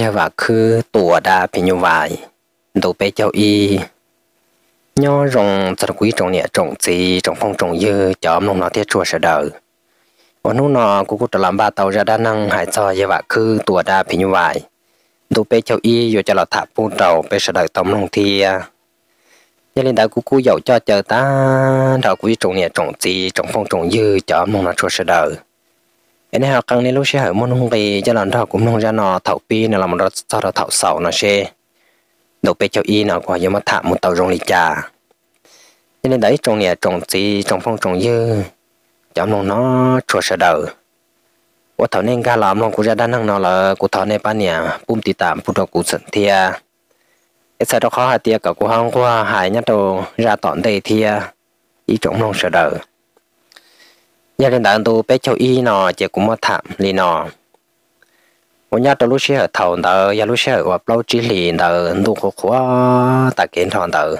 ยาว่าคือตัวดาเป็นยูวายดูไปเจ้าอีย่อรงจะกุยตรงเนี่ยตรงจีตรงฟงตรงเยอะจอมลงนอเทียชัวเสดอวันนู้นอกูกูตะลำบาเตาจะด้านนั่งหายจอยยาว่าคือตัวดาเป็นยูวายดูไปเจ้าอีอยู่จะหลอดถักปูเตาไปเสดอตอมลงเทียยาลินดากูกูเหยาะจอเจอตาดอกกุยตรงเนี่ยตรงจีตรงฟงตรงเยอะจอมลงนอชัวเสดอ anh hào cần nên lúc xe hở môn hung kỳ cho lần đó cũng không ra nó thảo pi nó là một đợt sau đó thảo sầu nó sẽ đầu pe cho y nó qua giống mắt thạm một tàu rong lì trà cho nên đấy trong nhà trong gì trong phong trong dư cháu nó nó chua sợ đầu và thảo nên ga làm nó cũng ra đan hàng nó là của thảo nên ban nhà bùm tì tạm bùm đầu cụ sẵn thia cái sợ đó khó hạt tia cả của hông qua hải nhất đồ ra tọn đầy thia ý trồng nó sợ đầu nhà lên đàn tu bé châu y nọ chỉ cũng mà thảm lì nọ một nhà đầu lúc xe thầu đầu nhà lúc xe ở lâu chỉ lì đầu tu khổ khổ ta kiến thằng đầu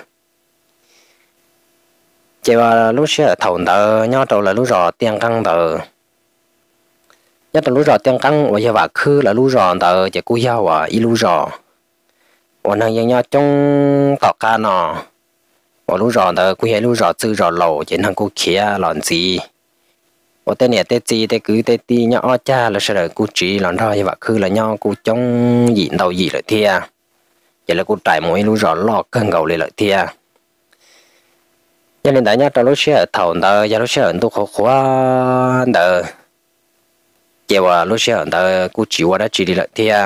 chỉ là lúc xe thầu đầu nhà đầu là lúc rò tiền căng đầu nhà đầu lúc rò tiền căng và giờ vả khứ là lúc rò đầu chỉ cú giao và y lúc rò và nàng nhà trong tọt ca nọ và lúc rò đầu cú hệ lúc rò tư rò lầu chỉ nàng cú kia làm gì ở tên này tên gì tên cứ tên ti nhỏ cha là sẽ đợi cô chỉ lần thôi và cứ là nhau cô chống gì đầu gì lại thia vậy là cô trải mỗi lúc rõ lo cân gầu lại lại thia cho nên tại nhá trong lúc xe thầu đờ giờ lúc xe ẩn tôi khó khó đờ giờ là lúc xe ẩn đờ cô chỉ qua đã chỉ đi lại thia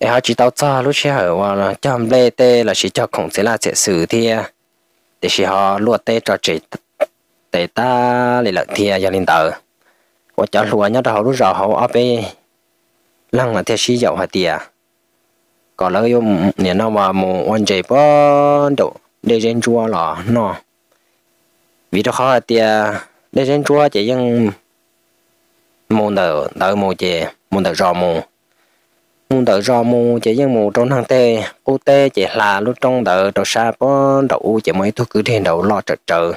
để họ chỉ tao cha lúc xe ở qua là chăm lê tê là chỉ cho khổng sẽ là sẽ xử thia để chỉ họ luộc tê cho chỉ tệ ta lì lợt thia gia linh tờ của cháu lùa nhớ đầu lúc rào hậu áp ấy lăng là theo sĩ dậu hả tìa còn lỡ yêu nè nó mà mù quan chế bó độ để trên chua lọ nó vì đó khó hả tìa để trên chua chỉ dân mù nở nở mù chè mù nở rò mù mù nở rò mù chỉ dân mù trong thang tê cô tê chỉ là lúc trong nở đầu xa bó đậu chỉ mấy thuốc cứ thiên đầu lo trật trừ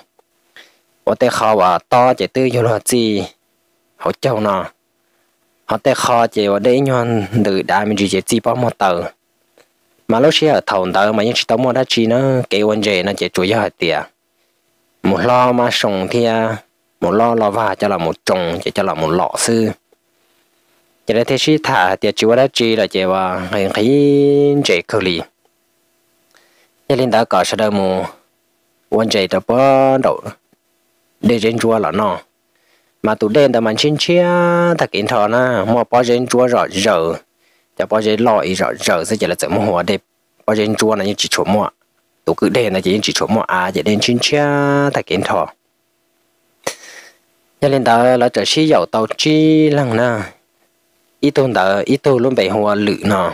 我哋考話多就都要落字，好 châu nó. Họ tế khó chỉ ở đây nhon từ đại mình chỉ chỉ bao một tờ. Mà lúc xưa thầu tờ mà những chỉ tao mua đã chỉ nó cái vấn đề nó chỉ chủ yếu là tiền. Một lo mà sùng thì một lo lo và cho là một trồng chỉ cho là một lọ sư. Chỉ là thế sĩ thả tiền chỉ đã chỉ là chỉ và hình khí chỉ cơ lì. Nhà nên đã có sự đầu mù vấn đề đó bắt đầu để rèn chua là nó mà tụi đen ta mình xin chia thật kiện thọ na mua bao rèn chúa rõ rỡ cho bao rèn lòi rõ rỡ sẽ chỉ là tự mua đẹp bao rèn chúa là như chỉ chỗ mua tụi cứ đen là chỉ chỉ chỗ mua à chỉ đen xin chia thật kiện thọ cho nên ta là trở xí giàu tàu chi lăng na ít tuần ta ít tuần luôn bảy hoa lự nọ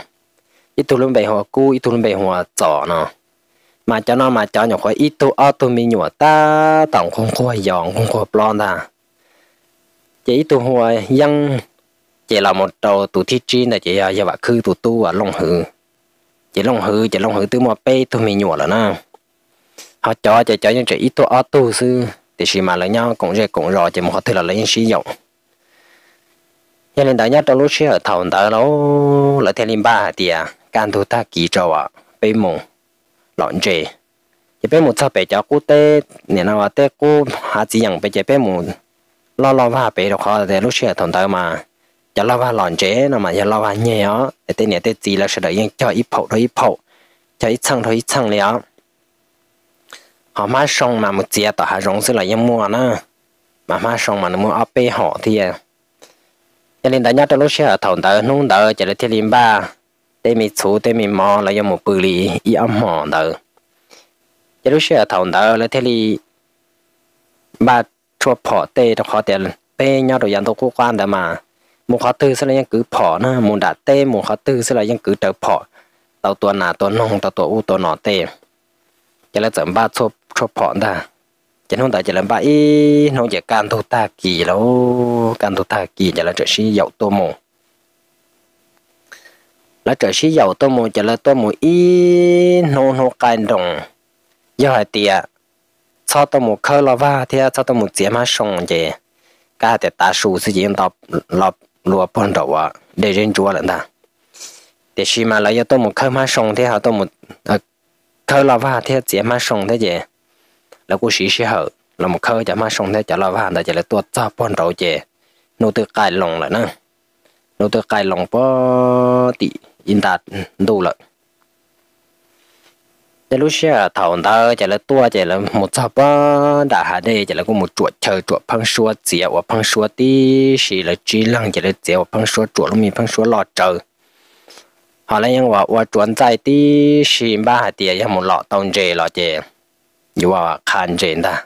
ít tuần luôn bảy hoa cu ít tuần luôn bảy hoa trọ nọ mà cho nó mà cho nhỏ khỏi ít tu ở ờ, tu mi nhỏ ta tổng không có giòn không có plon ta chỉ tu hoa dân chỉ là một đầu tụ thi chi là chỉ là giờ bà khư tụ tu ở long hư chỉ long hư chỉ long hư từ mà pe tu mi nhỏ là na họ cho chỉ cho những chỉ ít tu ở ờ, tu sư thì xì mà lấy nhau cũng dễ cũng rõ chỉ một họ thứ là lấy sử dụng cho nên đại nhất trong lúc xí ở thầu đó là theo lim ba thì à can thu ta kỳ trâu à bên mùng lọn trề chỉ bé một sao bé cháu cô tê nè nào à, tê cú hạ chỉ nhận bé chế bé một lo lo va bé được khó để lúc xưa thằng tao mà giờ lo va lọn trề nó mà giờ lo va nhẹ ó để tê nè tê gì là sẽ đợi yên cho ít phẩu thôi ít phẩu cho ít xăng thôi ít xăng liền họ má xong mà một chế, tao hạ rong sẽ là yên mua nữa mà má xong mà nó mua áp họ thì à. cho nên đã nhớ cho lúc xưa thằng tao nung đợi chỉ là thiên liên ba để mình chú để mình mò là do một bự lì y âm mò đó giờ lúc xưa thầu đó là thế li ba chua phỏ tê trong khó tiền bê nhau đồ dàn tôi cố quan đó mà một khó tư sẽ là những cứ phỏ nữa một đạt tê một khó tư sẽ là những cứ trở phỏ tàu tuần nào tuần nông tàu tuần u tuần nọ tê giờ là chấm ba chua chua phỏ đó chỉ không tại chỉ là ba ý nông chỉ can thu ta kỳ lâu can thu ta kỳ chỉ là chuyện gì dậu tô mồ แล้วจะชี้เหยาตัวมูจะละตัวมูอีโนโนกายดงย่อดเตียชอบตัวมูเคละว่าเทียชอบตัวมูเสียมาชงเจก็าแต่ตาสูสิยิงตอบรอบรัวพนตัวเดรินจัวหลังนะแต่ชีมาแล้วตัวมูเคลมาชงเทียตัวมูเคละว่าเทียเสียมาชงเทียเจแล้วกูชี้เชี่เหอเราเคยจะมาชงเทียจะละว่าแต่จะละตัวจ้าปนตัวเจนูตัวกายลงเลยนะนูตัวกายลงปอติ in ta mm, đủ lợi chả lúc xưa thảo thơ chả là tua chả là một ba, ờ, đã hà đây chả là có một chuột chờ chuột phăng xua chĩa và phăng xua tí xì là chi lăng chả là chĩa và phăng xua chuột lúc mình phăng xua lọt chờ họ lấy những quả quả chuột dài tí xì ba hạt tiền một lọ tông rề lọ chè dù vào khan rề ta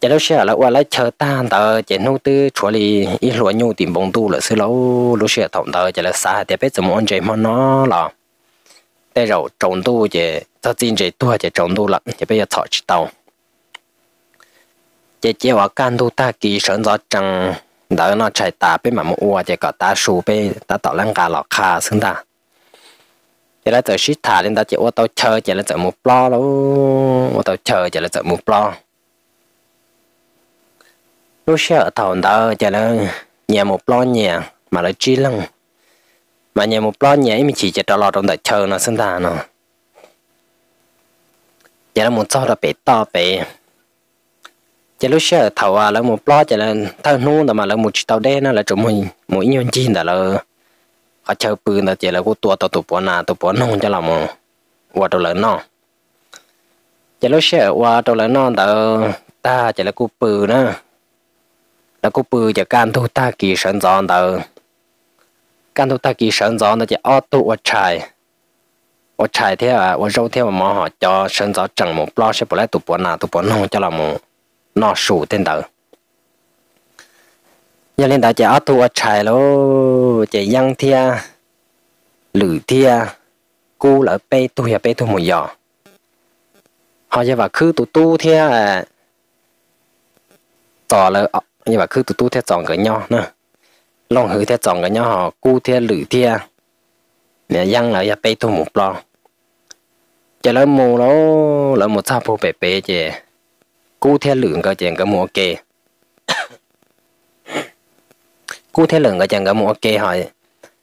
chỉ đâu xe là qua lấy chờ ta tờ chỉ nô tư chỗ lì ít lúa nhau tìm bông tu là xí lâu lúa xe thòng tờ chỉ là xa thì biết dùng ăn chế mà nó là để rồi trồng tu chỉ ta tin chỉ tu chỉ trồng tu là chỉ bây giờ thọ chỉ tàu chỉ chỉ ว่าการดูตากีสนใจจังเดินเอาใช้ตาเป็นหมาหมูอัวจะก็ตาสูไปตาต่อร่างกายหลอกคาซึ่งตาจะแล้วจะชิดถ่ายเล่นตาจะว่าตัวเชอจะแล้วจะมูปลอแล้วว่าตัวเชอจะแล้วจะมูปลอ lúc xưa ở thầu đó, chả là nhà một lo nhà mà là chi lăng mà nhà một lo nhà mình chỉ chả trả lọt trong đợt chờ nó sinh ra nó chả là một sao là bể to bể chả lúc xưa ở thầu à là một lo chả là thao nu mà là một chỉ tàu đen nó là chỗ mình mỗi nhân chi đó là họ chờ bự là chả là cô tua tàu tụ bỏ nà tụ bỏ nông cho làm mà qua đầu lớn nó chả lúc sợ qua đầu lớn nó ta chả là cô bự nữa ta cũng bự giờ can thu kỳ sẵn gió đầu can thu ta kỳ sẵn gió nó chỉ ô tu ở trái ở trái thế à ở râu thế mà mò họ cho sẵn gió chẳng một lo sẽ bỏ lại tụ bỏ nào tụ bỏ nông cho là một nó sủ tên đầu giờ lên đầu chỉ ô tu ở trái lô chỉ nhăng thia lử thia cô lỡ bê tu hiệp bê tu một giò họ giờ vào khứ tụ tu thia à tỏ là như vậy cứ tụt tụ theo chọn cái nhau nè long hư theo chọn cái nhau họ cu theo lử theo nè răng là ya bay thu một lo chả lỡ mù nó lỡ một sao phô bể bể chè cu theo lử cái chèn cái mùa kê cu theo lử cái chèn cái mùa kê họ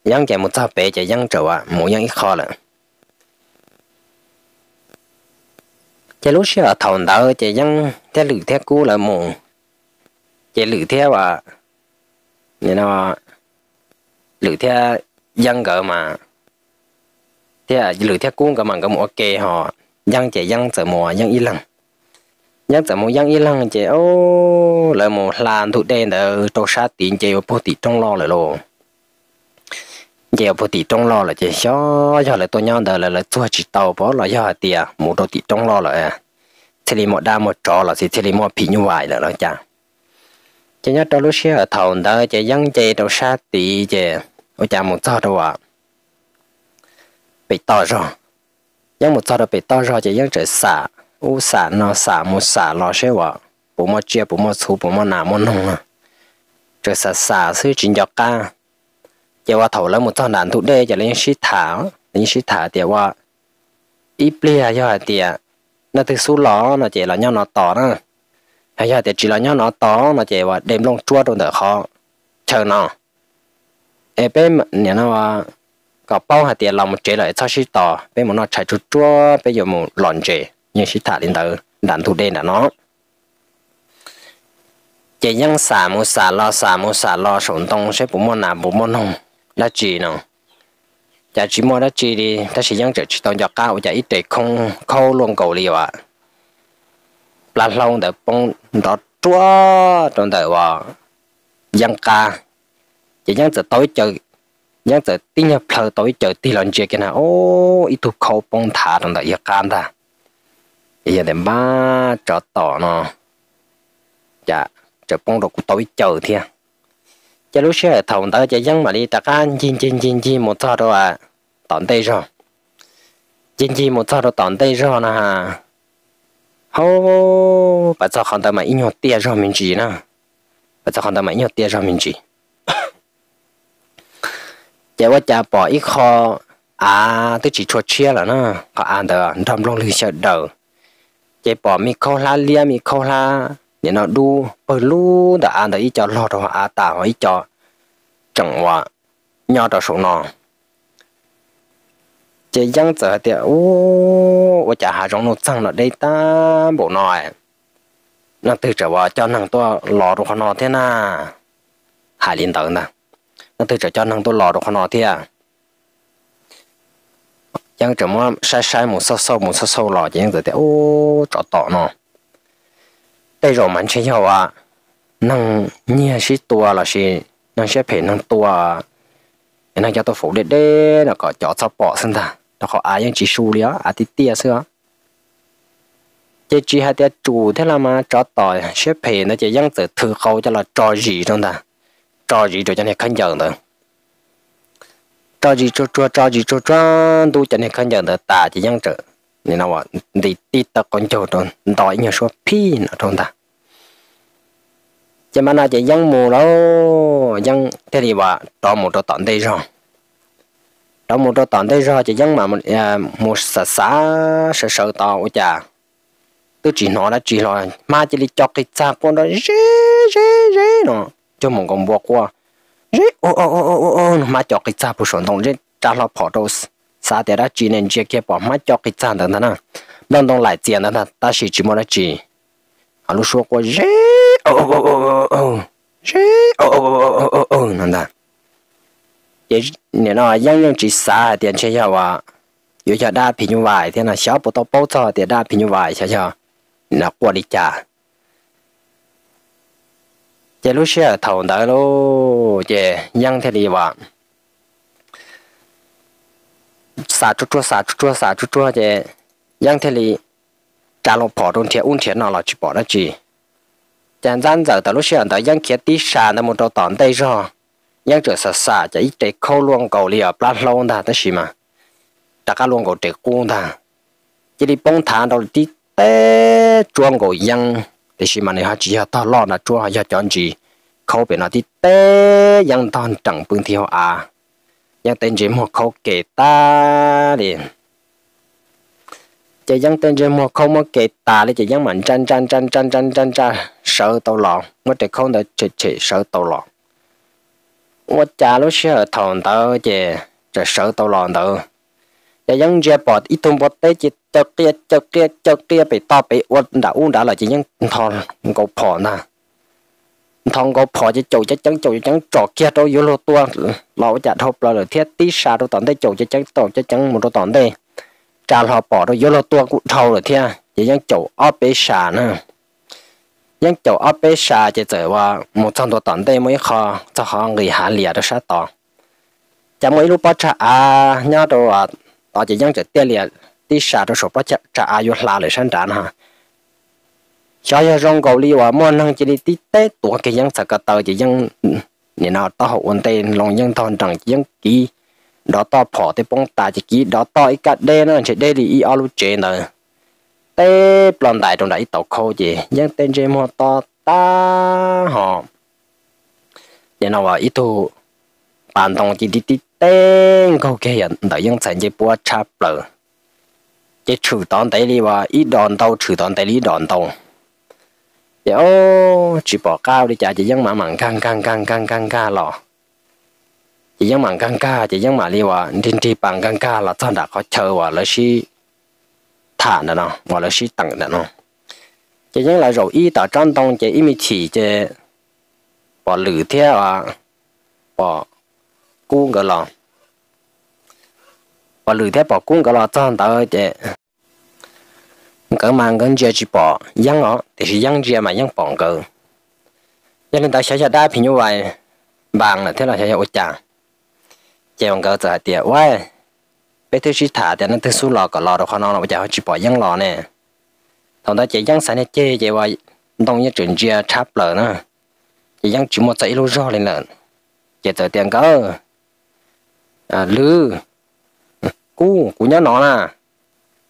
răng chè một sao bể chè răng trở à mù răng ít khó lận chè lúc xưa thầu đỡ chè răng theo lử theo cu là mù chạy lử theo à nên nó lử theo dân cỡ mà thế à lử theo cũng cỡ mà cỡ một kề họ dân chạy dân sợ mùa dân y lăng dân sợ mùa dân y lăng chạy ô lại một làn thụ đen ở trong sát tiền chạy vô tị trong lo lại luôn giờ bố tí trong lo là chỉ cho cho lại tôi nhau đời là là tôi chỉ tàu bỏ là do tiền một đôi tí trong lo là thế thì một đa một trò là thì thế thì một phi như vậy là nó chả chỉ nhớ trong lúc xưa ở thầu đó chỉ dân chỉ trong sát tỷ chỉ ở nhà một sao đâu ạ à? bị to rồi dân một sao đâu bị to rồi chỉ dân chỉ xả u xả nó xả một xả nó sẽ ạ bố mà chia bố mà xú bố mà nà mà nông à chỉ xả xả xứ chỉ nhọc ca chỉ qua thầu lấy một sao nạn thủ đê chỉ lấy xí thả lấy xí thả thì qua ít bia cho hạt tiền nó từ số ló nó chỉ là nhau nó to đó. ฮ้ยเแต่จีรันยังน้องต้องน้เจว่าเดมลงชัวตรงเดอเขาเชิญน้องเอเป้เนี่ยน้องว่ากับป้องหาเดียนเราไม่เจอเลยชอบชิต่อเป็หมอนใช้ชุดชัวเป้อยู่มุหลอนเจียังชิตาลินเตอร์ดันทุเดนน้องเจยังสามุสารอสามุสารอสนตรงใช้ปุ่มหนาปุ่มน้องแล้จีน้องจะจีมอได้จีดีถ้าชิยังเจอชิตรงจากก้าจะอิดเด็กคงเข้าลงเกาหลีว่า là lâu để bông đó chúa trong đời hòa dân ca chỉ nhân từ tối chơi nhân từ tin nhập lờ tối chơi thì lần chơi cái nào ô ít thuộc khâu bông thả trong đời giặc can ta giờ để ba trở tỏ nó dạ trở bông đồ của tối chơi thiên cho lúc xe thòng tới cho dân mà đi ta can chín chín chín chín một sao đó à tọn tay rồi chín chín một sao đó tọn tay rồi nè hô bà cho con ta mà ít nhọt tia cho mình chỉ nè bà cho con ta mà ít nhọt tia cho mình chỉ chạy qua chả bỏ ít kho à tôi chỉ cho chia là nó có ăn được trong lòng lì sợ đầu chạy bỏ mi khâu la lia mi khâu la để nó đu bờ lu đã ăn được ít cho lo hoa, à tạo ít cho chẳng hoa, nhỏ đó số nó chế dân giờ thì ô ô chả hà trong nó sang nó đây ta bộ nói nó từ trở vào cho năng tôi lò được khó nó thế na hà liên tử nè nó từ trở cho năng tôi lò được khó nó thế à dân trở mà sai sai một sâu sâu một sâu sâu lò dân giờ thì ô trọ tọ nó đây rồi mình sẽ hiểu à năng nhia sĩ tua là sĩ nàng sẽ phải nàng tua nàng cho tôi phụ đệ đệ là có cho sắp bỏ sinh ra nó khó ai những chỉ xu liá à tí tia xưa chỉ chỉ hai tia chủ thế là mà cho tỏi xếp phê nó chỉ dăng từ thư khâu cho là trò gì trong ta trò gì rồi cho này khăn giận đó trò gì cho cho trò gì cho cho tu cho này khăn giận đó ta chỉ dăng trở nên là bọn đi tí tật con chỗ trong tỏi nhiều số phi nó trong ta chỉ mà nó chỉ dăng mù đó dăng thế thì bà cho một cho tận đây rồi đó một đó tận đây ra chỉ dân mà một một xã xã sở sợ tàu chả tôi chỉ nói là chỉ nói mà chỉ đi cho cái cha con đó rế rế rế nó cho một con bò qua rế ô ô ô ô ô mà cho cái cha bù sổn đồng rế trả nó bỏ đâu xã để đó chỉ nên chia kia bỏ mà cho cái cha đó nè đông đông lại tiền đó nè ta chỉ chỉ muốn là chỉ à lúc số qua rế ô ô ô ô ô rế ô ô ô ô ô ô nè 也你那样样只啥点吃下哇，有些大平均外，天那小不到包早点大平均外，瞧瞧，那过的家。这路是头大喽，这样天里哇，啥猪猪啥猪猪啥猪猪这样天里，咱路跑中天温天那了去跑了去，咱咱走到路上到样天地啥那么多当地上。ยังจะสาสาจะอีเตเข้าลวงเกาหลีอ่ะปลาลงท่านั่นสิมาตะการลวงเกาเตกุ้งท่าจะได้ป้องทานเราที่เตจวงเกายังแต่สิมาเนี่ยฮะจีฮะตลอดนะจวงฮะจอนจีเขาเป็นอะไรที่เตยังตอนจังพื้นที่เขาอายังเต้นเจมหัวเขาเกตาเด่นจะยังเต้นเจมหัวเขามาเกตาเลยจะยังเหมือนจันจันจันจันจันจันจันเสือตัวหลอกเมื่อแต่เขาเนี่ยเฉยเฉยเสือตัวหลอก我家老些糖豆姐，这手都烂豆。giờ những giờ bỏ ít thùng bỏ tới chỉ cho kia cho kia cho kia bị to bị uốn đã uốn đã là chỉ những thon gấu phò nè thon gấu phò chỉ chủ chỉ chẳng chủ chỉ chẳng trò kia đâu yếu lô tua lão chặt hộp là được thiết tí xa đâu tận đây chủ chỉ chẳng tổ chỉ chẳng một đâu tận đây trà họ bỏ đâu yếu lô tua cũng thâu rồi thia chỉ những chủ ở bể xả nè ยังเจ้าอาเปชาจะเจอว่ามุจังตัวตันได้ไม่คอจะหองเงยหาเหลียดชาตองจะไม่รู้ปัจจาอาญาตัวต่อจะยังจะเตี้ยเหลียที่ชาตัวสบปัจจาอายุลาเลยฉันดานฮะชายรงเกาหลีว่ามอนังจินิติเตตัวก็ยังสกัดเตอจะยังเนี่ยนาต่อหัวันเตนลงยังทอนดังยังกีดอต่อพอเตปงตาจะกีดอต่ออีกัดเดนั่นจะได้ดีอีอาลูเจนเลย tế plon đại trong đại tàu khô gì dân tên jam họ to ta họ giờ nào vào ít thu bàn đồng chỉ đi đi tên câu kia hiện đại dân sản chế bùa chắp lờ chế chủ đòn đại lý và ít đoàn tàu chủ đòn đại lý đoàn tàu giờ ô chỉ bỏ cao đi chả chỉ những mảng mặn căng căng căng căng căng căng lò chỉ những mảng căng căng chỉ những mảng đi và trên đi bàn căng căng là thân đã có chờ và là xí thả nè nó hoặc là xí tặng nè nó chỉ những là rồi y tả trang tông chỉ y mình chỉ chỉ bỏ lử theo à bỏ cung cái lò bỏ lử theo bỏ cung cái lò trang tao chỉ cái mang cái chơi chỉ bỏ giang ngõ thì chỉ giang chơi mà giang bỏ cơ cho nên ta sẽ sẽ đa phi như vậy bằng là thế là sẽ sẽ ổn chàng chơi bằng cơ giờ tiệt vậy bây thứ chỉ thả thì nó thứ số lò cả lò được khó nó bây giờ chỉ bỏ những lò nè thằng ta chỉ những sản này chê vậy vậy đông như chuyện chia chắp lợn nữa chỉ những chỉ một dãy lô rò lên lợn chỉ tờ tiền cơ à lư cú cú nhớ nó là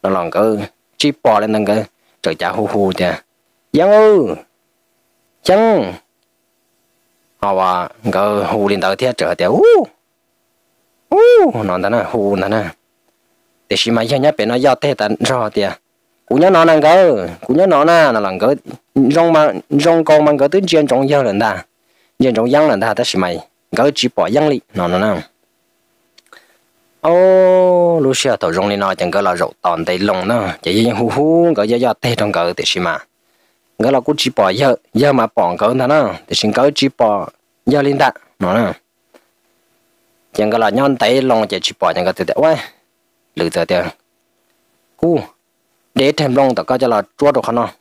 nó lòng cơ chỉ bỏ lên thằng cơ trời cha hù hù kìa dân ư chân họ bà cơ hù lên tới thiết trời tiều hù hù nó đó nè hù nó nè thì xí mà nhớ nhớ bé nó giao thế tận rõ tiền cũng nhớ nó năng cơ cũng nhớ nó na là lần cơ rong mà rong con mang cơ tới chuyện trong giao lần ta chuyện trong giao lần ta ta xí mày cơ chỉ bỏ giang lị nó nó nào ô lúc xưa tàu rong lên nói chẳng cơ là rậu tòn tay lồng nó chỉ hú hú cơ giao thế trong cơ để xí mà cái là cũng chỉ bỏ giờ giờ mà bỏ cỡ nó nó thì xin cỡ chỉ bỏ giờ liên ta, nó nè chẳng cái là nhon tay lồng chỉ chỉ bỏ chẳng cái từ đấy lử tờ tờ cú để thêm long tao có cho là chúa được khăn nào,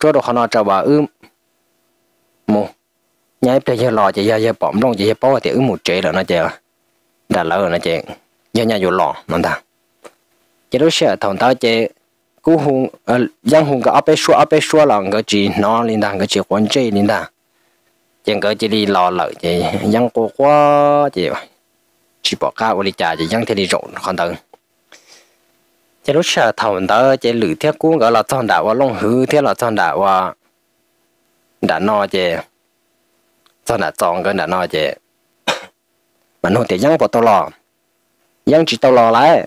chúa được khăn nào cho bà ư mù nhái bây giờ lò chỉ giờ giờ bỏm long chỉ giờ bỏ thì ư một chế là nó chơi đã lỡ nó chơi giờ nhà vô lò nó ta chỉ lúc xưa thằng tao chơi cú hùng ờ, dân hùng cái áp xua áp xua là cái chỉ nó linh đàng cái chỉ quan chế linh đàng chẳng cái đi lò lợ chỉ dân cô quá chỉ chỉ bỏ ca ô lý trà chỉ dân thế đi rộn còn tầng chỉ lúc xả thầu đó chỉ lử thiết cú gọi là thon đạo và lông hư thiết là thon đạo và đã no chỉ thon đạo tròn cái đã no chỉ mà nó thì dân bỏ tàu lò dân chỉ tàu lò lại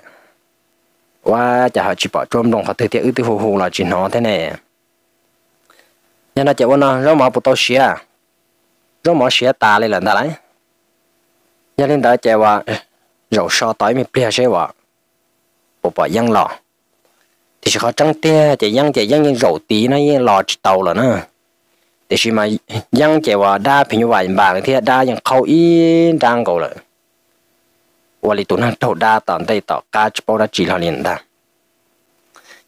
và chả họ chỉ bỏ trôm đồng họ thấy thiết ư tư hù hù là chỉ nó thế này nên nó chỉ quan nó rau mỏ bỏ tao xía rau mỏ xía ta lên lần ta lại gia đình đã chạy qua rồi so tới mình bia sẽ qua bộ bỏ dân lò thì sẽ khó trắng tia chạy dân chạy dân nhưng rổ tí nó yên lò tàu là nữa thì khi mà dân chạy qua đa phải như vậy bà thì đa dân khâu yên đang cầu lại và lý tụi đầu đa tận đây tỏ cá cho đã chỉ là liền đa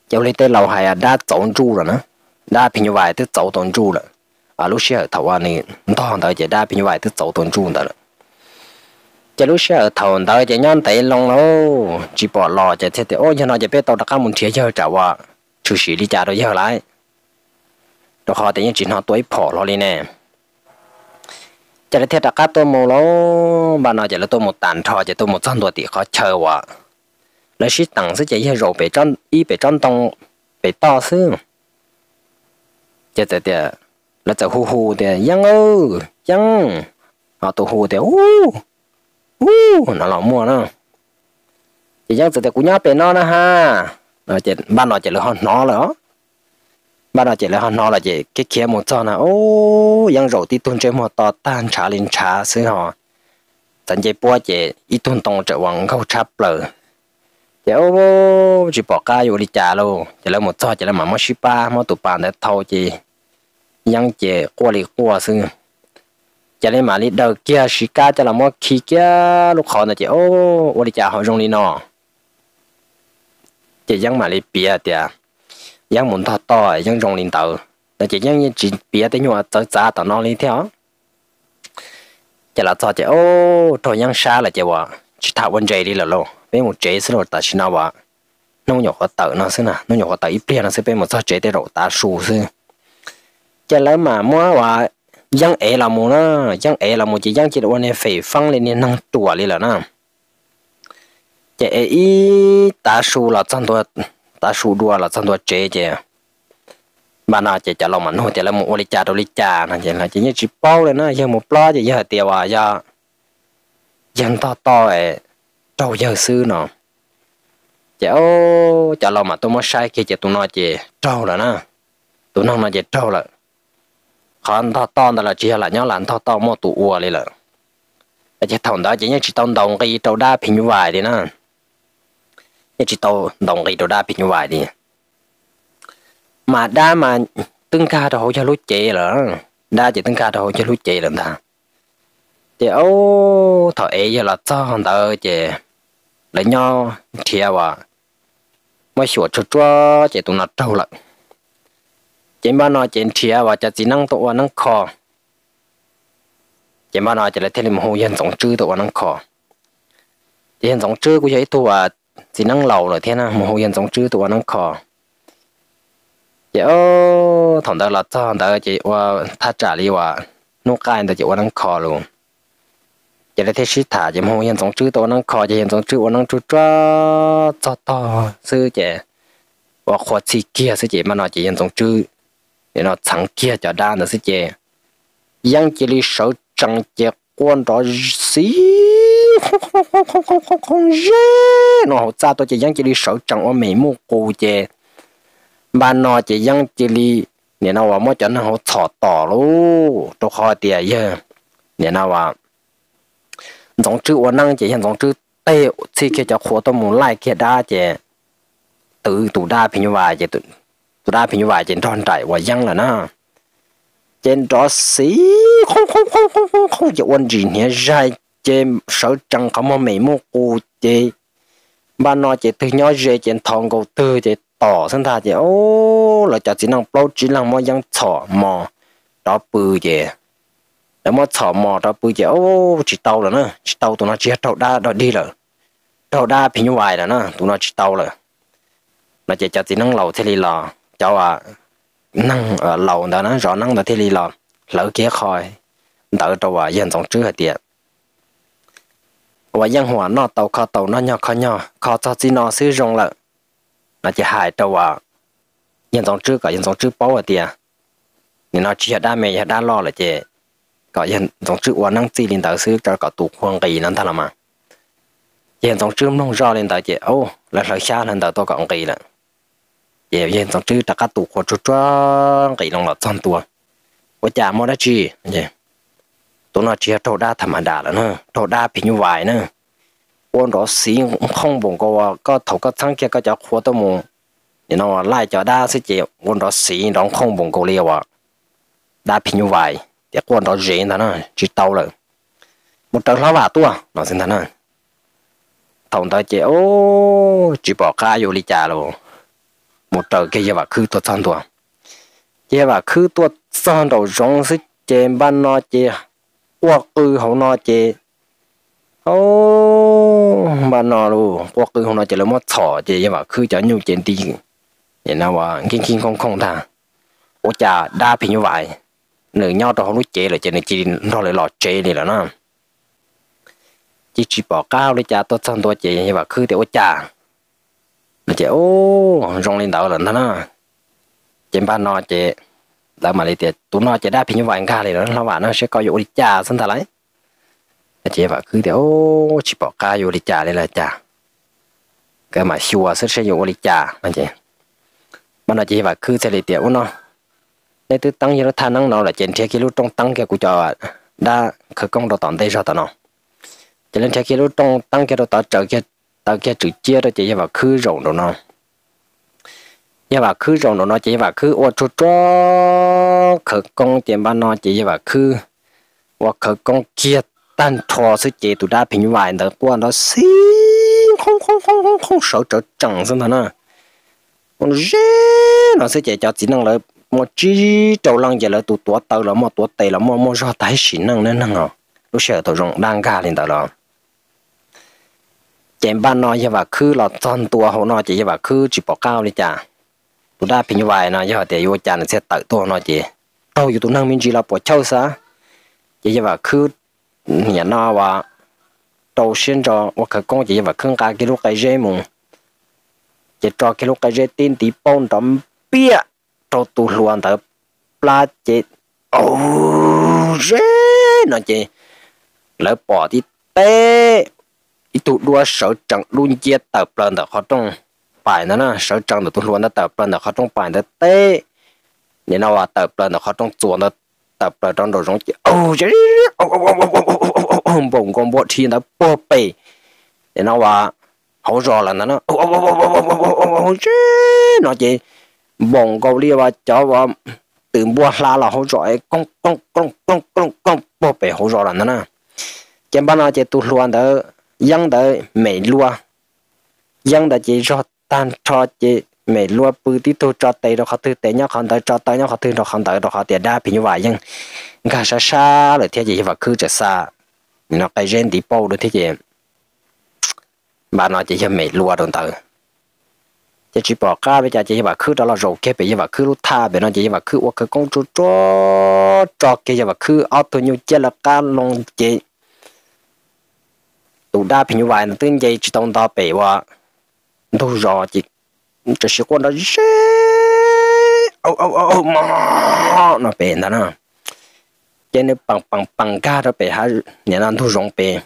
cháu lấy tới lầu hay à, đa tổn chu rồi nữa đa phải như vậy tới tổn chu rồi à lúc xưa thầu anh này to hơn tới chạy đa phải như vậy tới tổn chu rồi จะรู้เชื่อถอนได้จะย้อนแต่ลงโลจีบอหล่อจะเทเตโอ้ยนอจะเปตัวตะก้ามุนเทียเยอะจ้าว่าชูชีลิจ่าโดยเยอะไรตัวคอแต่ยังจีนหอตัวอีพอรอเลยแน่จะเทตะก้าตัวมูลบ้านเราจะละตัวมูตันทอจะตัวมูจันตัวตีเขาเชื่อว่าแล้วชิตังซึ่งจะเยอะรรไปจ้นอีไปจ้นตรงไปต่อซึ่งจะแต่เดียแล้วจะฮู้ฮู้เดียยังเออยังเอาตัวฮู้เดียวอู้น่ะหลอมัววนะจะยังแต่กูย่าเป็นนอนะฮะนอเจ็ดบ้านนอเจ็ดเลยฮะนอเลยอ๋อบ้านนอเจ็ดเลยฮะนอเลยเจ็ดเคี้ยวหมดจอนะโอ้ยังรราที่ตุนเจมอต่อต้านชาลินชาซื้อหอสันเจปัวเจ อีตุนตรงจะวังเข้าชับเลยเจ้าโอ้จีปอกกาอยู่ดิจ้าโลจะแล้วหมดจอจะแล้วหมามอชิป้ามอตุปานแต่เท่าจียังเจกัวลีกัวซื้อ chả lấy mà đi đâu kia sĩ ca cho là mua khí kia lúc khó là chị ô ô đi chả họ dùng đi nọ chị giang mà lấy bia tiệt giang à, muốn thọ to giang dùng đi tàu là chị giang chỉ bia tới nhua tới giá tao non đi theo chả là thọ chị ô thôi giang xa là chị vợ chỉ thảo vấn đề đi là lâu bây một chế xin rồi ta xin nào vợ nó nhỏ họ tờ nó xin à nó nhỏ có tờ ít bia nó sẽ bây một sao chế tới rồi ta sù xin chả lấy mà mua vợ dân ế e là một na, dân ế là một chỉ dân chỉ đồ này phải phăng lên nên năng tuổi lên là na chế e ý ta số là chân tuổi ta số đua là chân tuổi chế chế bà na chế trả lo mà nó chế là một lý trả đồ lý trả na, chế là chỉ như chỉ bao lên nó giờ một lo chế giờ tiêu à giờ dân ta to ế trâu giờ sư nó chế ô trả lo mà tôi mới sai kia chế tôi nói chế trâu là na tôi nói là chế trâu là khăn ăn thọ đó là chỉ là nhau lần ăn thọ to mua tụ ua đi là chỉ thằng đó chỉ nhớ chỉ tao đồng cái đầu đa pin như đi nè nhớ chỉ tao đồng cái đầu đa pin như đi mà đa mà từng ca đầu cho lúa chè là đa chỉ từng ca đầu cho lúa chè là ta chị ô thọ ấy giờ là cho thằng đó chị lấy nhau thiệt à mà sửa cho cho chỉ tụi nó trâu lại chém bao nó chém chia và chả chỉ năng tụ năng khó chém bao nó chả là thêm một hồ dân sống chữ tụ năng khó dân sống chữ của giấy tụ à chỉ năng lầu rồi thế nào một hồ dân sống chữ tụ năng khó giờ thằng đó là thằng đó chỉ qua thà trả đi qua nô cái đó chỉ qua năng khó luôn giờ đây thế sĩ thả giờ mua hiện giống chữ tôi năng khó chỉ hiện giống chữ tôi năng chú cho cho to sư chị và khó chỉ kia sư chị mà nói chỉ hiện giống chữ 然后长街就打那些街，杨杰的手长街光着谁？空空空空空空空热，然后扎到这杨杰的手掌我眉目勾结，把那这杨杰的，然后我们就那好吵到喽，都好点呀，然后啊，总之我那这样总之。เต้ที่เกี่ยวกับหัวตัวมูไล่เกี่ยได้เจตื่นตูได้พิญวาเจตื่น ra như vậy trên tròn trải và dâng là nó trên đó xí không không không không không không chịu quan gì nhé ra trên sở trăng không mà mày mua cô chê mà nó chỉ từ nhỏ dễ trên thòng cầu tư chỉ tỏ thân thà chỉ ô là cho chỉ năng bao chỉ năng mà dâng chỏ mò đó bự chê đó mà chỏ mò đó bự chê ô chỉ tàu là nó chỉ tàu tụi nó chỉ tàu đa đó đi rồi tàu đa như vậy là nó tụi nó chỉ tàu rồi nó chỉ cho chỉ năng lầu thế này là cháu à năng ở lầu đó nó rõ năng đó thì lì lò lỡ kia khỏi đỡ cho à dân tổng chữ hết tiệt và dân hòa nó tàu kho tàu nó nhỏ kho nhỏ kho cho chỉ nó sử dụng lợ nó chỉ hại cho à dân tổng chữ cả dân tổng chữ bao hết tiệt nên nó chỉ đã mẹ đã lo là chị có dân tổng chữ hòa năng chỉ lên tàu sử cho có tụ hoàng kỳ nó thằng là mà dân tổng chữ mong rõ lên tàu chị ô là sợ xa lên tàu tôi còn kỳ là giờ giờ chữ ta cá tụ khó chút cho cái lòng là trong tua có chả mua đã chi nhỉ tụi nó chia trâu đa thầm đà là nữa trâu đa bị như vậy nữa quân đó xí không bùng có có thầu có thắng kia có cho khó tôi muốn nó lại cho đa sẽ chịu quân đó xí nó không bùng có liều à đa bị như vậy để quân đó nó chỉ tàu rồi một trận lao vào tua nó xin thằng nữa thằng đó chịu chỉ bỏ ca vô ly trà luôn một tờ cái giờ bà khứ tôi sang tôi giờ bà cứ tôi sang đầu rong sức chè ban nó chè qua cư hậu nó chè ô ban nó luôn qua cư hậu nó chè là mất thọ chè giờ bà cứ chả nhiều chè đi vậy nào bà kinh kinh không không thà ô cha đa phi như vậy nửa nhau đó không nói chè là chè này chỉ nó lại lọt chè này là nó chỉ chỉ bỏ cao lấy cha tôi sang tôi chè như bà cứ để ô cha nó chị ô rong lên đầu lần đó chị ba nó chị đã mà đi tiệt tụi nó chị đáp như vậy cả thì nó bảo nó sẽ coi dụ đi cha thà lấy nó chị bảo cứ tiệt ô chỉ bỏ ca dụ đi cha đây là cha cái mà xua sẽ sẽ dụ đi cha nó chị mà nó chị bảo cứ sẽ đi tiệt ô nó đây từ tăng như nó thanh năng nó là trên thế kia lúc trong tăng cái của cho đã khởi công đầu tận đây cho tao nó cho nên thế kia lúc trong tăng cái đầu tao trở cái tao kia chữ chia đó chỉ vào khứ rộng đó nó chỉ vào khứ rộng đó nó chỉ vào khứ ô chú chú khử công tiền ban nó chỉ vào khứ ô khử công kia tan thọ sự chỉ tu đa bình vài nữa quan nó xí không không không không không sợ trở chẳng xong thằng nó con ré nó sẽ chạy cho chỉ năng là một chi trâu lăng giờ là tụi tụa tàu là một tụa tây là một một do tái xỉ năng nên năng à lúc sợ tụi rộng đang gà lên tao rồi chém ban nó như vậy cứ là toàn tua họ nó chỉ như vậy cứ chỉ bỏ cao đi chả tụi đã pin như vậy nó như vậy thì vô chả nó sẽ tự tua nó chỉ tao อยู่ตรงนั้นมินจีเราปวดเช่าซะจะจะว่าคือเนี่ยน่าว่าโตเช่นจอว่าคือกงจะจะว่าเครื่องการกิโลไกเจมุงจะจอกิโลไกเจตีนตีป้อนดำเปี้ยโตตูหลวนแต่ปลาเจโอ้เจนั่นเจแล้วปอที่เต้一度多手掌轮接打不的好中摆的呢，手掌的都乱的打不的好中摆的对，你那话打不的好中做的打不张着容易哦，这哦哦哦哦哦哦哦哦哦，蹦光波天的波背，你那话好热了呢，哦哦哦哦哦哦哦哦哦，这那这蹦高里话叫话。từ mua la là hỗ trợ con con con con con con bộ bể hỗ trợ là nó nè, chém bao nào chạy tu luôn đó dân đời mẹ lúa dân đời chỉ cho tan cho chỉ mẹ lúa bự tí tôi cho tay đó họ tư tay nhau còn tới cho tay nhau họ tư nó còn tới đó họ tiền đa pin như vậy nhưng cả xa xa rồi thế gì và cứ trở xa nó cái gen tí bao rồi thế gì bà nói chỉ cho mẹ lúa đồng tử chỉ chỉ bỏ cá bây giờ chỉ và cứ đó là rổ kia bây giờ và cứ lúc bây nó chỉ và cứ ô cái công chúa cho cho kia và cứ auto nhiều chết là cá long chỉ tụ đa bình như vậy nó tương dây chỉ tông đa bể wa đâu rõ chứ, chỉ sự quan đó chứ ô ô ô ô mà nó bể đó nè cái nó bằng bằng bằng ga đó bể ha nhà nó đâu rộng bể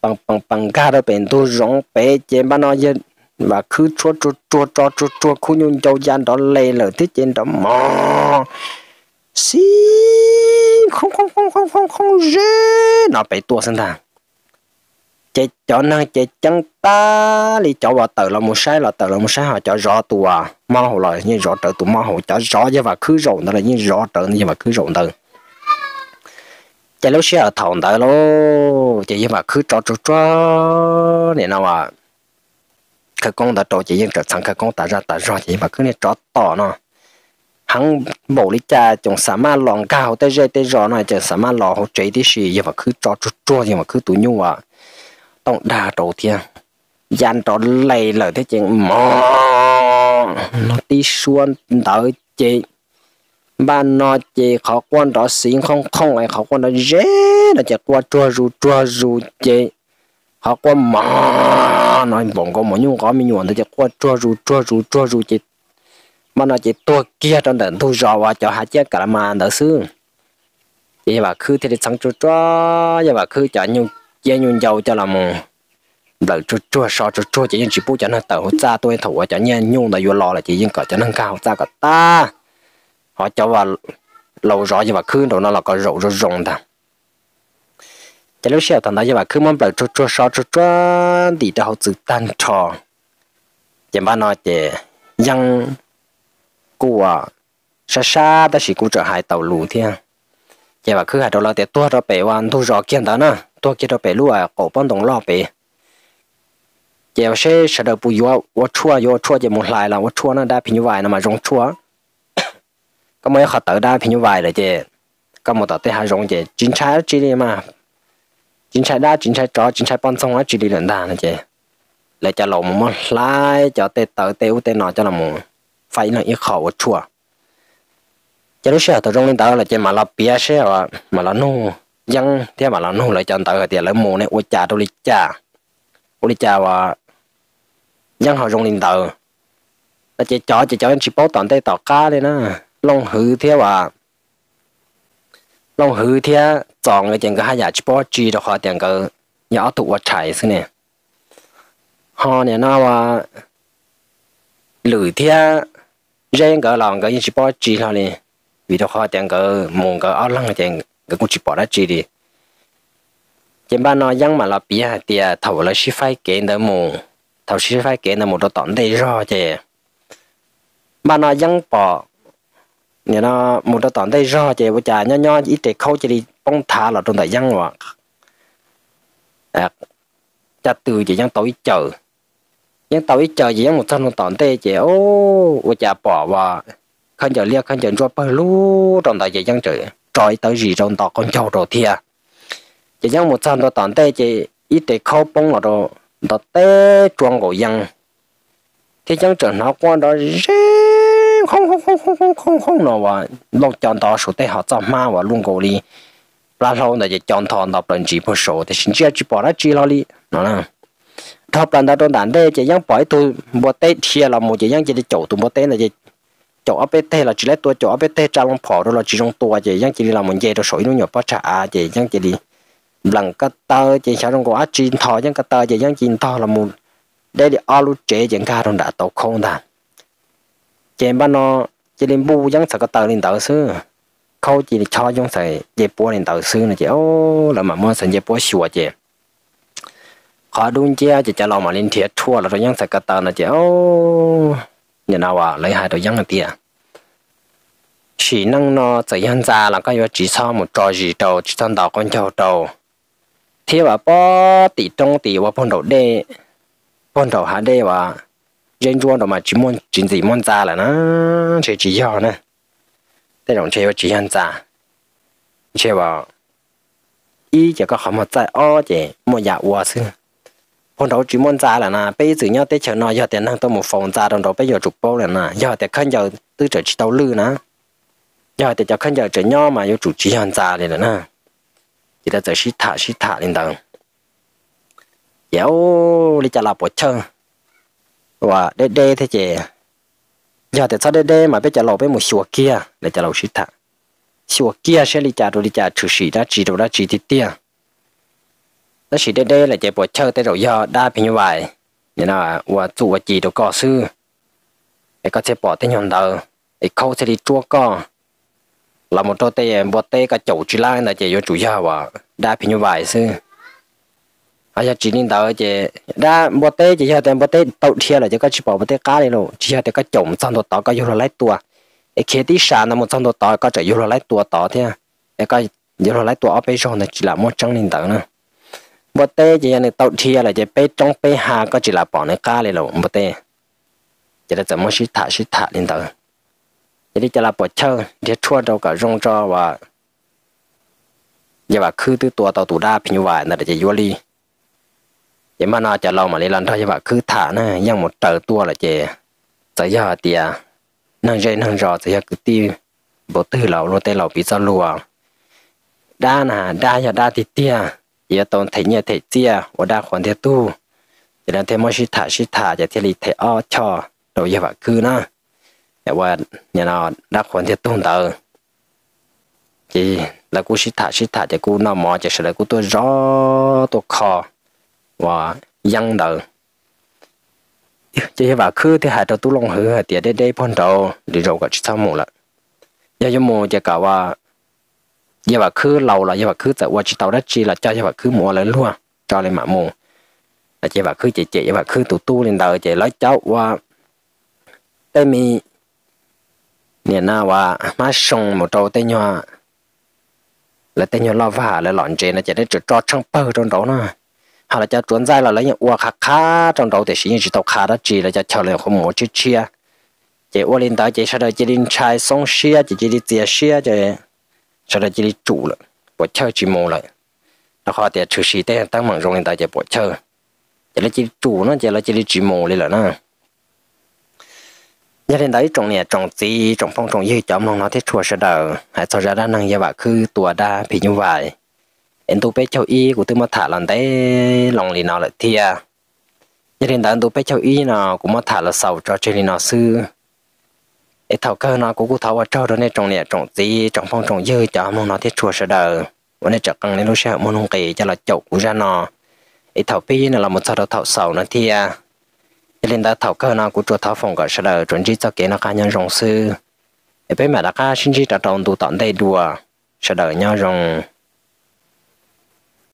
bằng bằng bằng ga đó bể đâu rộng bể chỉ mà nó giờ và cứ chua chua chua chua chua chua khu nhung châu gian đó lê lời thế trên đó mà xí không không không không không không gì, nó bể tua sinh thang chế cho năng chế chẳng ta li cho vào tờ là một sai là tờ là một sai họ cho rõ tù à. mau mà hồ lại như rõ trợ tụ mau hồ cho rõ chứ và cứ rộn đó là như rõ trợ như mà cứ rộn tờ chế lúc xe thầu thòng tờ lô chế như mà cứ cho cho cho này nào à cái con đã trộn chế như trở sang cái con ta ra ta rõ chế mà cứ này cho to nó hắn bộ lý cha chúng sa ma lòng cao tới rơi tới rõ này chúng sa ma lò hồ chế đi gì nhưng mà cứ cho cho cho nhưng mà cứ tụ nhung à tông đà trổ thiên dàn trổ lầy lở thế chuyện mò nó đi xuân đỡ chị ba nó chị khó quan đó xin không không ai khó quan đó dễ là chạy qua chua rù chua rù chị khó qua mò nói bọn có mỗi nhung có mình nhuận thì chạy qua chua rù chua rù chua rù chị mà nó chị tôi kia trong đợt thu rò và cho hai chiếc cả mà đỡ xương vậy bà cứ thì sang chua chua vậy bà cứ cho nhung giờ nhung giàu cho là mong là chua chua sao chua chua chỉ những chỉ bút cho nó tàu ra tôi thủ cho nên nhung là vừa lo là chỉ những cỡ cho nâng cao ra cả ta họ cho vào lâu rõ như và khứ đồ nó là có rượu rồi rồng ta cho lúc sau thằng đó như và khứ mong là chua chua sao chua chua thì cho họ tự tan trò chỉ ba nói để nhưng của xa xa ta chỉ cũng trở hại tàu lù thiên chẳng và khứ hại đồ là để tua ra bể hoàn thu rõ kiên đó nữa ตัวเกี่ยวไปลู่อ่ะก็ป้อนตรงรอบไปเจ้าเช่ฉดปุยว่าว่าชั่วโยชั่วจะมุลายละว่าชั่วนั่นได้พิญวายนะมารงชั่วก็ไม่ขัดต่อได้พิญวายเลยเจ้ก็มาต่อเตะหารงเจ้จินใช้จีนี่มาจินใช้ได้จินใช้จอจินใช้ป้อนทรงว่าจีนี่เหลือได้นะเจ้เลยจะหลงมันลายจะเตะเตะเตะอุเตะหนอจะละมูไฟนั่นอีกเขาว่าชั่วจะรู้เชื่อตัวรงนี้ต่อเลยเจ้มาเราเปียเชื่อว่ามาเราโน่ dân thế mà là nó lại chọn tới tiền lấy mù này ôi cha tôi đi cha ôi đi cha và dân họ dùng điện tử ta chỉ chó chỉ chó em chỉ bố toàn tay tỏ cá đi nó long hư thế và long hư thế chọn cái tiền cái hai nhà chỉ bố chỉ được họ tiền cái nhỏ tụ và chảy xí nè họ nè nó và lười thế riêng cái lòng cái chỉ bố chỉ thôi nè vì đó họ tiền cái mùng cái áo lăng cái tiền cái cũng chỉ bỏ ra chỉ đi chẳng bao nó dân mà là bia hạt tiệt thầu à, là sĩ phai kể nữa mù thầu sĩ phai kể nữa mù đó tỏn đây rồi chứ mà nó dân bỏ nhớ nó mù đó tỏn đây rồi chứ bây giờ nho nho ít để khâu chỉ đi bông thả là trong đại dân mà à cha từ chỉ dân tối chờ dân tối chờ chỉ dân một thân một tỏn đây chứ ô bây giờ bỏ vào không giờ liếc không giờ cho bao lú trong đại dân trời trói tới gì trong tàu con châu rồi thì à chỉ giống một trăm đó tận tê chỉ ít để khâu bông là rồi đó tê chuông của dân thì chẳng trở nó qua đó không không không không không không không nó và lúc chân đó số tê họ cho ma và luôn cổ đi là lâu này chỉ chọn thọ nó lần chỉ một số thì xin chia chỉ bỏ ra chỉ lo đi nó là thọ lần đó trong đàn tê chỉ giống bỏ tôi một tê chia là một chỉ giống chỉ để chỗ tôi một tê là chỉ chỗ APT là chỉ lấy tua chỗ APT trả lòng phỏ rồi là chỉ trong tua chỉ chẳng chỉ làm một dây đồ sỏi nó nhỏ bao trả chỉ chẳng chỉ đi lần cái tơ chỉ sao trong có chín thò chẳng cái tơ chỉ chẳng chín thò là muốn đây thì alu chế chẳng cả trong đã tàu không ta chỉ ba nó chỉ lên bu chẳng sợ cái tơ lên tàu xứ khâu chỉ cho trong sài dây búa lên tàu xứ này chỉ ô là mà muốn sài dây búa sửa chỉ khó đúng chứ chỉ cho lòng mà lên thiệt thua là rồi chẳng sợ cái tơ này chỉ ô nhà nào à lấy hai đôi giăng là tiền chỉ năng nó chỉ hiện ra là cái yếu chỉ sau một trò gì đâu, chỉ sang đầu con chào đâu. thế mà bỏ tỷ trong tỷ và phong đầu đê phong đầu hạ đê và dân chúa đó mà chỉ muốn chỉ gì muốn ra là nó chỉ chỉ do nè thế đồng chế chỉ hiện ra chế bảo ý chỉ có họ mà tại ô chế mua nhà uo sinh hôm đầu chỉ muốn ra là na bây giờ nhau tới chờ nó giờ tiền năng tôi một phòng ra đồng đó bây giờ chụp bao là na giờ tiền khăn giờ tư trở chỉ tàu lư na giờ tiền cho khăn giờ trở nhau mà yêu chủ chỉ hoàn ra này là na chỉ là giờ xí thả xí thả lên đồng giờ đi chả là bỏ chân và đê đê thế chị giờ thì sao đê đê mà bây giờ lộ với một xùa kia để chả lộ xí thả xùa kia sẽ đi chả rồi đi chả trừ xí đã chỉ đồ đã chỉ thì tiền nó chỉ đê là chạy bộ chơi tới rồi giờ đa bình như vậy nên là và chủ chỉ đồ cỏ sư để có thể bỏ tới nhon đầu để câu sẽ đi co là một đôi tay em tay cả chậu chỉ là chạy vô chủ giờ và đa bình như sư à chỉ nên đầu chạy đa bỏ tay chỉ cho em bỏ tay tàu là chỉ có chỉ bỏ tay cá này luôn chỉ cho cái chồng trong đồ tàu có vô là tua để khi tí sản là một trong đồ có chạy vô là tua tàu thế để có vô là lấy tua operation là chỉ là một trong nền tảng nữa บ่เต้จะยังในเต้าเทียอะไรจะไปจ้องไปหาก็จิลาปอนในก้าเลยเราบ่เต้จะได้จะมั่ชิตาชิตาลินเตอร์จะได้จะลาปอดเชอร์เดี๋ยวชั่วเรากับรงจอว่าอย่าว่าคือตัวเต่าตูด้าพิญวายนั่นจะยัวลีอย่ามานาจะเรามาเลยลันท่าอย่าว่าคือถานะยังหมดเตอตัวละเจจะยาเตียนั่งใจนั่งรอจะยาคือตีบ่ตื้อเราโรเตเราปีซาลัวด้านหาได้อย่าด้าติเตีย giờ tồn thấy nhà thấy chia à, và đa khoản thế tu giờ đang thế mới sĩ thả sĩ giờ thế lì thế o cho đầu giờ vợ cứ nó giờ dạ qua nào đa khoản thế tu tờ chỉ là cú sĩ thả sĩ thả giờ cú nó mò giờ là cú tôi rõ tôi khó và dân tờ chỉ vợ cứ thế hai đầu tu long hư hai tiền đây đây phong đi rồi cả chỉ sao mù lại giờ giờ mù giờ cả ว่า giờ bà cứ lâu là giờ bà cứ tại qua chỉ tàu đất chi là cho giờ bà cứ mua lại luôn à. cho lên mà mua là giờ bà cứ chị chị giờ bà cứ tụ tu lên đời chị lấy cháu qua đây mi nè na qua má sông một trâu tây nhòa là tây nhòa lo vả là lọn chị nó chị đấy chỉ cho trăng bơ trong đó nó họ là cho chuẩn dai là lấy những qua khá khá trong đó thì chỉ chỉ tàu khá đó chỉ là cho chờ lên không mua chi chia chị qua lên đời chị sao đời chị lên trai sông xia chị chị đi tiệt xia chị sau đó chỉ đi trụ lại bỏ chơi chỉ mồ lại nó khó tiền trừ sĩ tên tăng mạng rồi người ta bỏ chơi chỉ là chỉ trụ nó chỉ là chỉ đi chỉ mồ lên là nó nhà đến đấy trong nhà trong gì trong phong trong gì chấm nó thế chùa sẽ đỡ hãy cho ra đa năng như vậy, cứ tua đa thì như vậy em tu bé cháu y của tôi mà thả lần đấy lòng lì nó lại thia nhà đến đấy tu bé cháu y nó cũng mà thả là sầu cho chơi nó sư cái thầu cơ nó cũng thầu ở trâu rồi nên trồng nè trồng tí trồng phong trồng dư cho mong nó thiết chùa sợ đời vấn đề chặt cần nên lúc sau mong nông kỳ cho là chậu của ra nó cái thầu pi là một thầu thầu sầu nó thì cho nên đã thầu cơ nó cũng chùa thầu phòng cả sợ đời chuẩn bị cho cái nó cá nhân rồng sư cái bên mà đã cá sinh chỉ trả trồng tụ tận đầy đùa sợ đời nhau rồng